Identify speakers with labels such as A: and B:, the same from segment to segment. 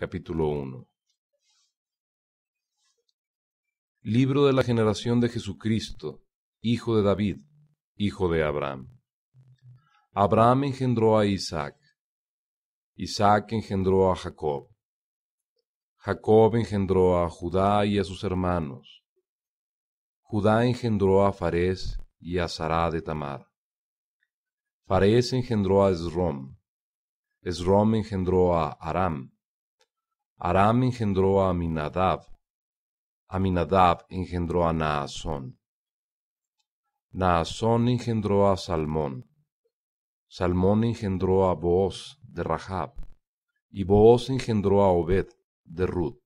A: capítulo 1. Libro de la generación de Jesucristo, hijo de David, hijo de Abraham. Abraham engendró a Isaac. Isaac engendró a Jacob. Jacob engendró a Judá y a sus hermanos. Judá engendró a Farés y a Sará de Tamar. Farés engendró a Esrom. Esrom engendró a Aram. Aram engendró a Aminadab, Aminadab engendró a Naasón, Naasón engendró a Salmón, Salmón engendró a Booz de Rahab, y Booz engendró a Obed de Ruth,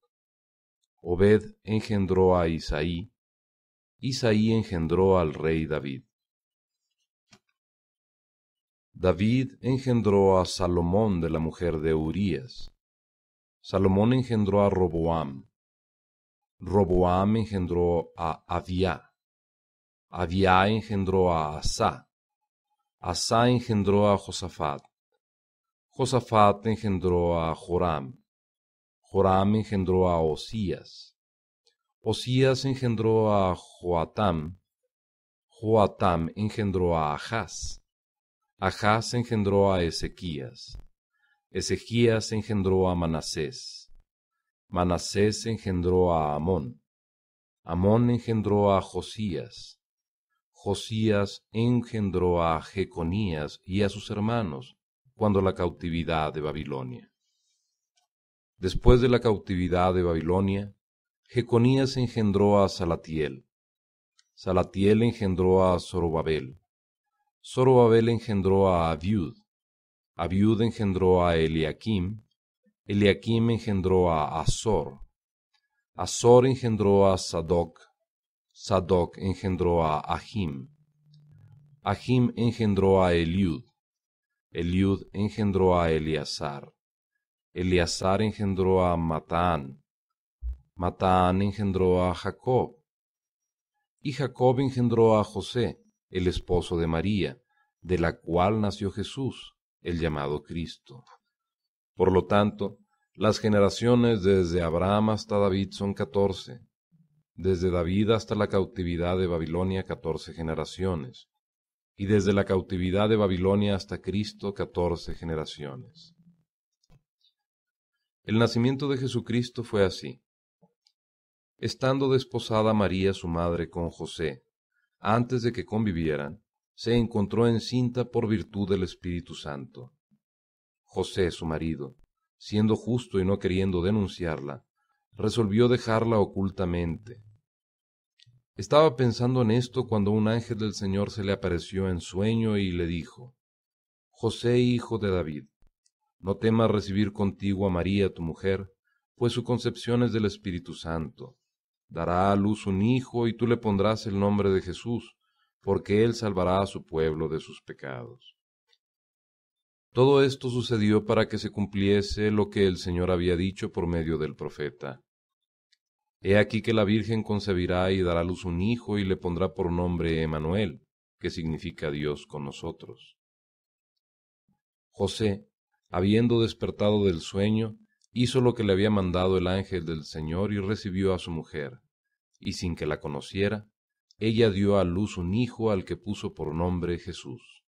A: Obed engendró a Isaí, Isaí engendró al rey David. David engendró a Salomón de la mujer de Urías, Salomón engendró a Roboam. Roboam engendró a Aviá. Aviá engendró a Asá. Asá engendró a Josafat. Josafat engendró a Joram. Joram engendró a Osías. Osías engendró a Joatam. Joatam engendró a Ahaz. Ahaz engendró a Ezequías. Ezequías engendró a Manasés. Manasés engendró a Amón. Amón engendró a Josías. Josías engendró a Jeconías y a sus hermanos cuando la cautividad de Babilonia. Después de la cautividad de Babilonia, Jeconías engendró a Salatiel. Salatiel engendró a Zorobabel. Zorobabel engendró a Abiud. Abiud engendró a Eliakim, Eliakim engendró a Azor, Azor engendró a Sadoc, Sadoc engendró a Ahim, Ahim engendró a Eliud, Eliud engendró a Eleazar, Eleazar engendró a Matán. Matán engendró a Jacob, y Jacob engendró a José, el esposo de María, de la cual nació Jesús el llamado Cristo. Por lo tanto, las generaciones desde Abraham hasta David son catorce, desde David hasta la cautividad de Babilonia catorce generaciones, y desde la cautividad de Babilonia hasta Cristo catorce generaciones. El nacimiento de Jesucristo fue así. Estando desposada María su madre con José, antes de que convivieran, se encontró encinta por virtud del Espíritu Santo. José, su marido, siendo justo y no queriendo denunciarla, resolvió dejarla ocultamente. Estaba pensando en esto cuando un ángel del Señor se le apareció en sueño y le dijo, José, hijo de David, no temas recibir contigo a María, tu mujer, pues su concepción es del Espíritu Santo. Dará a luz un hijo y tú le pondrás el nombre de Jesús porque Él salvará a su pueblo de sus pecados. Todo esto sucedió para que se cumpliese lo que el Señor había dicho por medio del profeta. He aquí que la Virgen concebirá y dará a luz un hijo y le pondrá por nombre Emanuel, que significa Dios con nosotros. José, habiendo despertado del sueño, hizo lo que le había mandado el ángel del Señor y recibió a su mujer, y sin que la conociera, ella dio a luz un hijo al que puso por nombre Jesús.